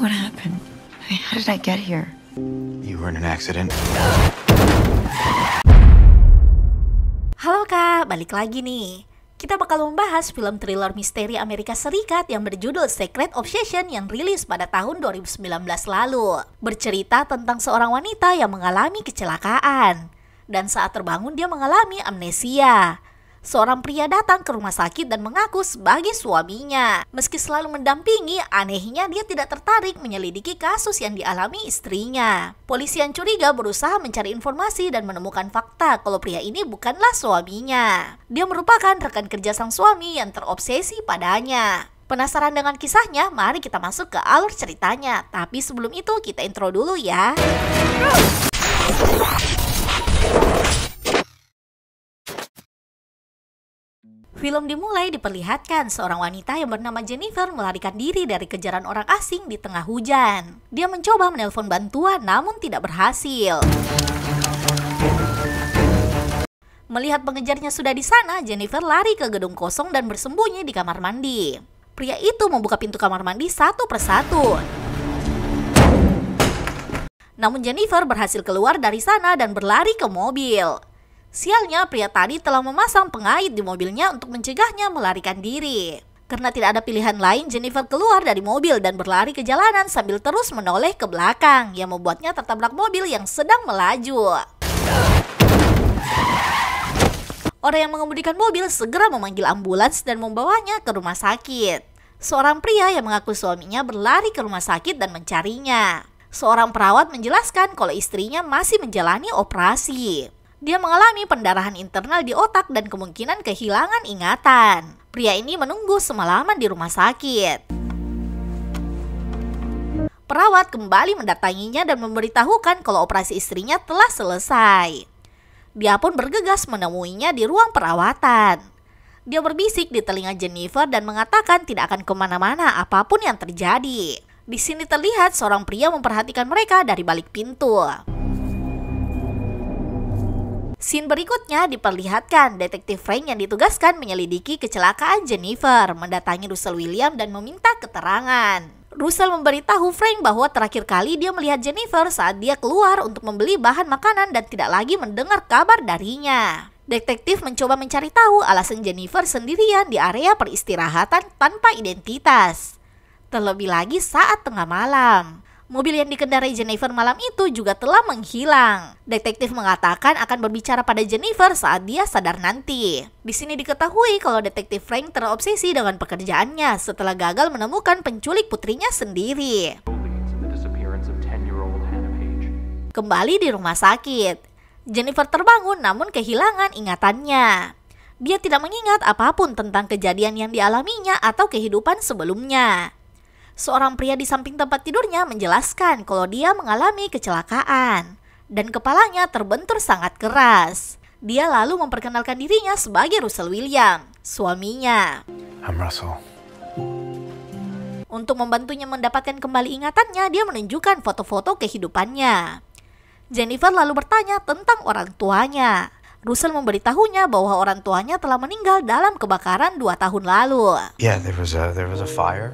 What happened? I how did I get here? You were in an accident. Halo Kak, balik lagi nih. Kita bakal membahas film thriller misteri Amerika Serikat yang berjudul Secret Obsession yang rilis pada tahun 2019 lalu. Bercerita tentang seorang wanita yang mengalami kecelakaan dan saat terbangun dia mengalami amnesia seorang pria datang ke rumah sakit dan mengaku sebagai suaminya. Meski selalu mendampingi, anehnya dia tidak tertarik menyelidiki kasus yang dialami istrinya. Polisi yang curiga berusaha mencari informasi dan menemukan fakta kalau pria ini bukanlah suaminya. Dia merupakan rekan kerja sang suami yang terobsesi padanya. Penasaran dengan kisahnya? Mari kita masuk ke alur ceritanya. Tapi sebelum itu kita intro dulu ya. Film dimulai diperlihatkan seorang wanita yang bernama Jennifer melarikan diri dari kejaran orang asing di tengah hujan. Dia mencoba menelpon bantuan namun tidak berhasil. Melihat pengejarnya sudah di sana, Jennifer lari ke gedung kosong dan bersembunyi di kamar mandi. Pria itu membuka pintu kamar mandi satu persatu. Namun Jennifer berhasil keluar dari sana dan berlari ke mobil. Sialnya, pria tadi telah memasang pengait di mobilnya untuk mencegahnya melarikan diri. Karena tidak ada pilihan lain, Jennifer keluar dari mobil dan berlari ke jalanan sambil terus menoleh ke belakang, yang membuatnya tertabrak mobil yang sedang melaju. Orang yang mengemudikan mobil segera memanggil ambulans dan membawanya ke rumah sakit. Seorang pria yang mengaku suaminya berlari ke rumah sakit dan mencarinya. Seorang perawat menjelaskan kalau istrinya masih menjalani operasi. Dia mengalami pendarahan internal di otak dan kemungkinan kehilangan ingatan. Pria ini menunggu semalaman di rumah sakit. Perawat kembali mendatanginya dan memberitahukan kalau operasi istrinya telah selesai. Dia pun bergegas menemuinya di ruang perawatan. Dia berbisik di telinga Jennifer dan mengatakan tidak akan kemana-mana apapun yang terjadi. Di sini terlihat seorang pria memperhatikan mereka dari balik pintu. Scene berikutnya diperlihatkan detektif Frank yang ditugaskan menyelidiki kecelakaan Jennifer, mendatangi Russell William dan meminta keterangan. Russell memberitahu Frank bahwa terakhir kali dia melihat Jennifer saat dia keluar untuk membeli bahan makanan dan tidak lagi mendengar kabar darinya. Detektif mencoba mencari tahu alasan Jennifer sendirian di area peristirahatan tanpa identitas. Terlebih lagi saat tengah malam. Mobil yang dikendarai Jennifer malam itu juga telah menghilang. Detektif mengatakan akan berbicara pada Jennifer saat dia sadar nanti. Di sini diketahui kalau detektif Frank terobsesi dengan pekerjaannya setelah gagal menemukan penculik putrinya sendiri. Kembali di rumah sakit, Jennifer terbangun namun kehilangan ingatannya. Dia tidak mengingat apapun tentang kejadian yang dialaminya atau kehidupan sebelumnya seorang pria di samping tempat tidurnya menjelaskan kalau dia mengalami kecelakaan dan kepalanya terbentur sangat keras. Dia lalu memperkenalkan dirinya sebagai Russell William, suaminya. I'm Russell. Untuk membantunya mendapatkan kembali ingatannya, dia menunjukkan foto-foto kehidupannya. Jennifer lalu bertanya tentang orang tuanya. Russell memberitahunya bahwa orang tuanya telah meninggal dalam kebakaran dua tahun lalu. Yeah, there was a there was a fire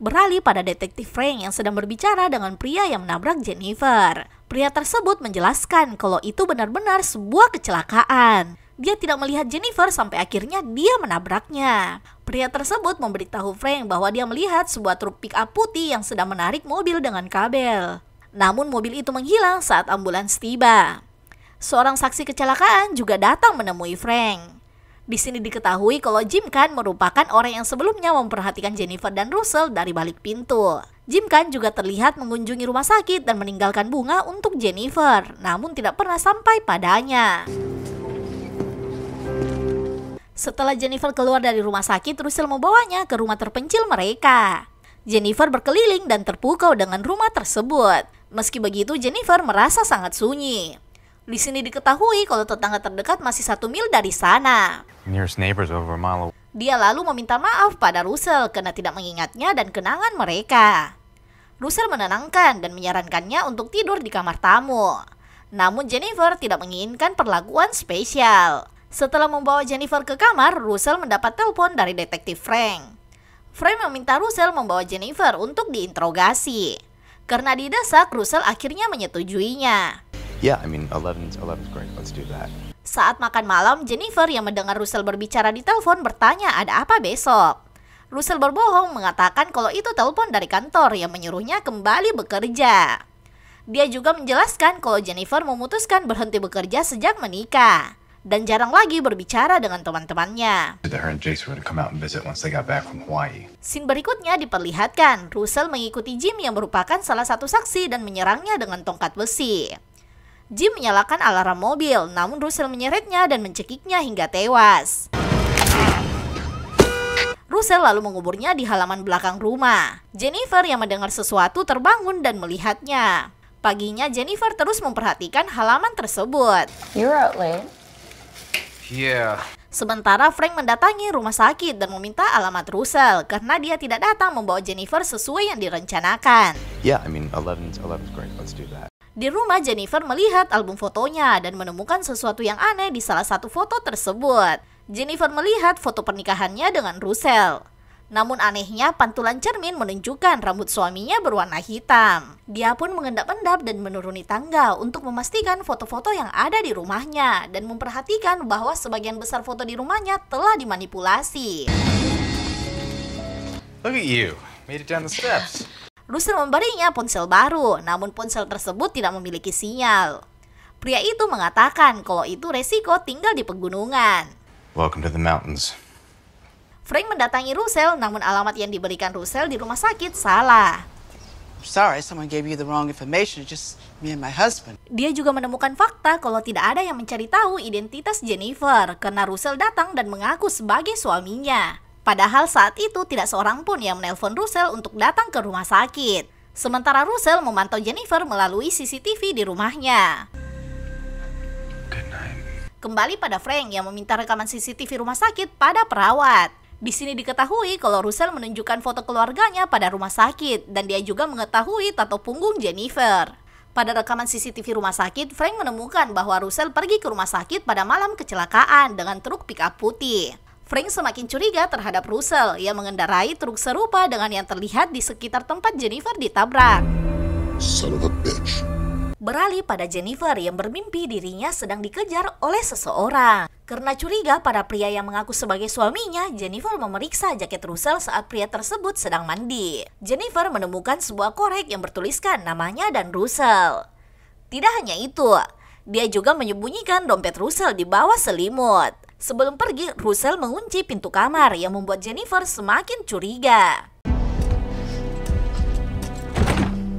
Beralih pada detektif Frank yang sedang berbicara dengan pria yang menabrak Jennifer. Pria tersebut menjelaskan kalau itu benar-benar sebuah kecelakaan. Dia tidak melihat Jennifer sampai akhirnya dia menabraknya. Pria tersebut memberitahu Frank bahwa dia melihat sebuah truk pick-up putih yang sedang menarik mobil dengan kabel. Namun mobil itu menghilang saat ambulans tiba. Seorang saksi kecelakaan juga datang menemui Frank. Di sini diketahui kalau Jim Khan merupakan orang yang sebelumnya memperhatikan Jennifer dan Russell dari balik pintu. Jim Khan juga terlihat mengunjungi rumah sakit dan meninggalkan bunga untuk Jennifer, namun tidak pernah sampai padanya. Setelah Jennifer keluar dari rumah sakit, Russell membawanya ke rumah terpencil mereka. Jennifer berkeliling dan terpukau dengan rumah tersebut. Meski begitu, Jennifer merasa sangat sunyi. Di sini diketahui kalau tetangga terdekat masih satu mil dari sana. Dia lalu meminta maaf pada Russell karena tidak mengingatnya dan kenangan mereka. Russell menenangkan dan menyarankannya untuk tidur di kamar tamu. Namun Jennifer tidak menginginkan perlakuan spesial. Setelah membawa Jennifer ke kamar, Russell mendapat telepon dari detektif Frank. Frank meminta Russell membawa Jennifer untuk diinterogasi. Karena didesak, Russell akhirnya menyetujuinya. Yeah, I mean, 11's, 11's great. Let's do that. Saat makan malam, Jennifer yang mendengar Russell berbicara di telepon bertanya ada apa besok. Russell berbohong mengatakan kalau itu telepon dari kantor yang menyuruhnya kembali bekerja. Dia juga menjelaskan kalau Jennifer memutuskan berhenti bekerja sejak menikah dan jarang lagi berbicara dengan teman-temannya. Scene berikutnya diperlihatkan Russell mengikuti Jim yang merupakan salah satu saksi dan menyerangnya dengan tongkat besi. Jim menyalakan alarm mobil, namun Russell menyeretnya dan mencekiknya hingga tewas. Russell lalu menguburnya di halaman belakang rumah. Jennifer yang mendengar sesuatu terbangun dan melihatnya. Paginya Jennifer terus memperhatikan halaman tersebut. You're out late. Yeah. Sementara Frank mendatangi rumah sakit dan meminta alamat Russell karena dia tidak datang membawa Jennifer sesuai yang direncanakan. Yeah, I mean 11, 11 great. Let's do that. Di rumah, Jennifer melihat album fotonya dan menemukan sesuatu yang aneh di salah satu foto tersebut. Jennifer melihat foto pernikahannya dengan Russell. Namun anehnya, pantulan cermin menunjukkan rambut suaminya berwarna hitam. Dia pun mengendap-endap dan menuruni tangga untuk memastikan foto-foto yang ada di rumahnya dan memperhatikan bahwa sebagian besar foto di rumahnya telah dimanipulasi. Look at you, made it down the steps. Russell memberinya ponsel baru, namun ponsel tersebut tidak memiliki sinyal. Pria itu mengatakan kalau itu resiko tinggal di pegunungan. Welcome to the mountains. Frank mendatangi Russell, namun alamat yang diberikan Russell di rumah sakit salah. Dia juga menemukan fakta kalau tidak ada yang mencari tahu identitas Jennifer karena Russell datang dan mengaku sebagai suaminya. Padahal saat itu tidak seorang pun yang menelpon Russell untuk datang ke rumah sakit. Sementara Russell memantau Jennifer melalui CCTV di rumahnya. Kembali pada Frank yang meminta rekaman CCTV rumah sakit pada perawat. Di sini diketahui kalau Russell menunjukkan foto keluarganya pada rumah sakit dan dia juga mengetahui tato punggung Jennifer. Pada rekaman CCTV rumah sakit, Frank menemukan bahwa Russell pergi ke rumah sakit pada malam kecelakaan dengan truk pickup putih. Frank semakin curiga terhadap Russell yang mengendarai truk serupa dengan yang terlihat di sekitar tempat Jennifer ditabrak. Son of a bitch. Beralih pada Jennifer yang bermimpi dirinya sedang dikejar oleh seseorang. Karena curiga pada pria yang mengaku sebagai suaminya, Jennifer memeriksa jaket Russell saat pria tersebut sedang mandi. Jennifer menemukan sebuah korek yang bertuliskan namanya dan Russell. Tidak hanya itu, dia juga menyembunyikan dompet Russell di bawah selimut. Sebelum pergi, Russell mengunci pintu kamar yang membuat Jennifer semakin curiga.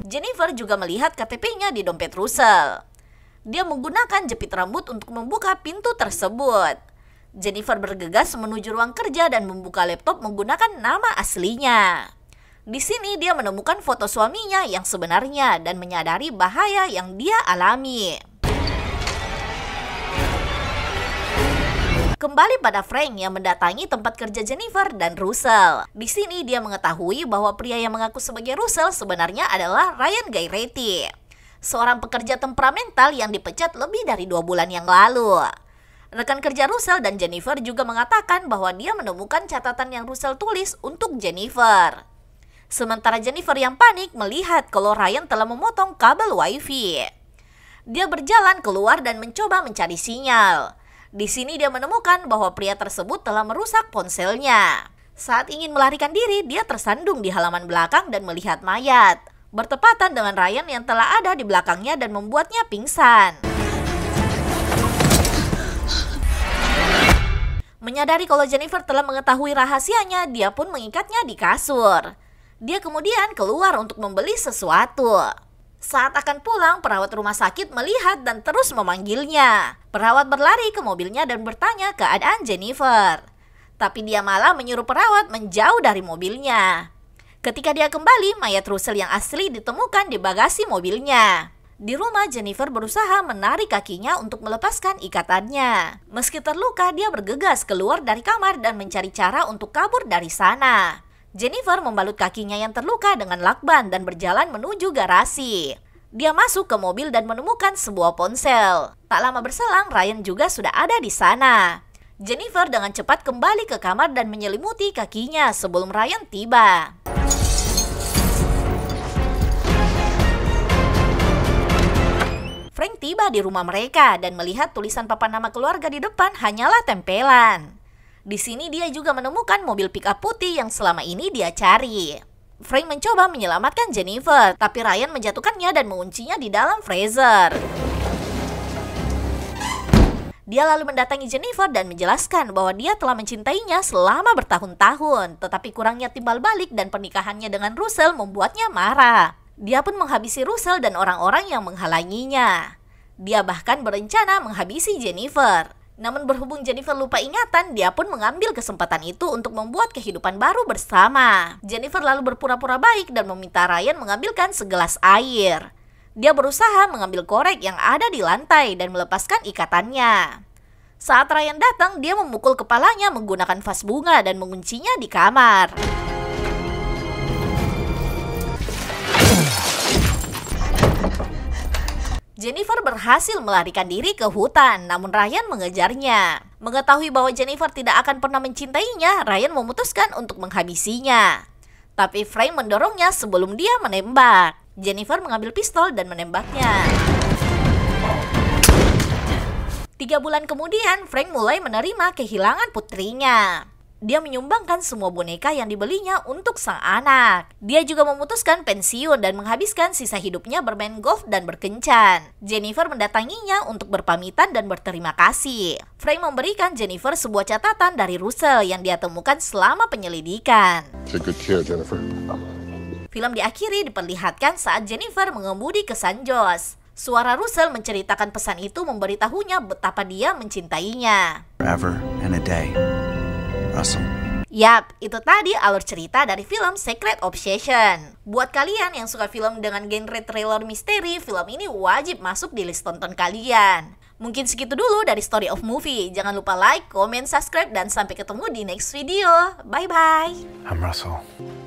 Jennifer juga melihat KTP-nya di dompet Russell. Dia menggunakan jepit rambut untuk membuka pintu tersebut. Jennifer bergegas menuju ruang kerja dan membuka laptop menggunakan nama aslinya. Di sini dia menemukan foto suaminya yang sebenarnya dan menyadari bahaya yang dia alami. kembali pada Frank yang mendatangi tempat kerja Jennifer dan Russell. Di sini dia mengetahui bahwa pria yang mengaku sebagai Russell sebenarnya adalah Ryan Gairetti, seorang pekerja temperamental yang dipecat lebih dari dua bulan yang lalu. Rekan kerja Russell dan Jennifer juga mengatakan bahwa dia menemukan catatan yang Russell tulis untuk Jennifer. Sementara Jennifer yang panik melihat kalau Ryan telah memotong kabel wifi. Dia berjalan keluar dan mencoba mencari sinyal. Di sini dia menemukan bahwa pria tersebut telah merusak ponselnya. Saat ingin melarikan diri, dia tersandung di halaman belakang dan melihat mayat. Bertepatan dengan Ryan yang telah ada di belakangnya dan membuatnya pingsan. Menyadari kalau Jennifer telah mengetahui rahasianya, dia pun mengikatnya di kasur. Dia kemudian keluar untuk membeli sesuatu. Saat akan pulang, perawat rumah sakit melihat dan terus memanggilnya. Perawat berlari ke mobilnya dan bertanya keadaan Jennifer. Tapi dia malah menyuruh perawat menjauh dari mobilnya. Ketika dia kembali, mayat Russell yang asli ditemukan di bagasi mobilnya. Di rumah, Jennifer berusaha menarik kakinya untuk melepaskan ikatannya. Meski terluka, dia bergegas keluar dari kamar dan mencari cara untuk kabur dari sana. Jennifer membalut kakinya yang terluka dengan lakban dan berjalan menuju garasi. Dia masuk ke mobil dan menemukan sebuah ponsel. Tak lama berselang, Ryan juga sudah ada di sana. Jennifer dengan cepat kembali ke kamar dan menyelimuti kakinya sebelum Ryan tiba. Frank tiba di rumah mereka dan melihat tulisan papan nama keluarga di depan hanyalah tempelan. Di sini dia juga menemukan mobil pickup putih yang selama ini dia cari. Frank mencoba menyelamatkan Jennifer, tapi Ryan menjatuhkannya dan menguncinya di dalam freezer. Dia lalu mendatangi Jennifer dan menjelaskan bahwa dia telah mencintainya selama bertahun-tahun, tetapi kurangnya timbal balik dan pernikahannya dengan Russell membuatnya marah. Dia pun menghabisi Russell dan orang-orang yang menghalanginya. Dia bahkan berencana menghabisi Jennifer. Namun berhubung Jennifer lupa ingatan, dia pun mengambil kesempatan itu untuk membuat kehidupan baru bersama. Jennifer lalu berpura-pura baik dan meminta Ryan mengambilkan segelas air. Dia berusaha mengambil korek yang ada di lantai dan melepaskan ikatannya. Saat Ryan datang, dia memukul kepalanya menggunakan vas bunga dan menguncinya di kamar. Jennifer berhasil melarikan diri ke hutan, namun Ryan mengejarnya. Mengetahui bahwa Jennifer tidak akan pernah mencintainya, Ryan memutuskan untuk menghabisinya. Tapi Frank mendorongnya sebelum dia menembak. Jennifer mengambil pistol dan menembaknya. Tiga bulan kemudian, Frank mulai menerima kehilangan putrinya dia menyumbangkan semua boneka yang dibelinya untuk sang anak. Dia juga memutuskan pensiun dan menghabiskan sisa hidupnya bermain golf dan berkencan. Jennifer mendatanginya untuk berpamitan dan berterima kasih. Frank memberikan Jennifer sebuah catatan dari Russell yang dia temukan selama penyelidikan. Film diakhiri diperlihatkan saat Jennifer mengemudi ke San Jose. Suara Russell menceritakan pesan itu memberitahunya betapa dia mencintainya. Forever and a day. Yap, itu tadi alur cerita dari film Secret Obsession. Buat kalian yang suka film dengan genre trailer misteri, film ini wajib masuk di list tonton kalian. Mungkin segitu dulu dari Story of Movie. Jangan lupa like, comment, subscribe, dan sampai ketemu di next video. Bye-bye. I'm Russell.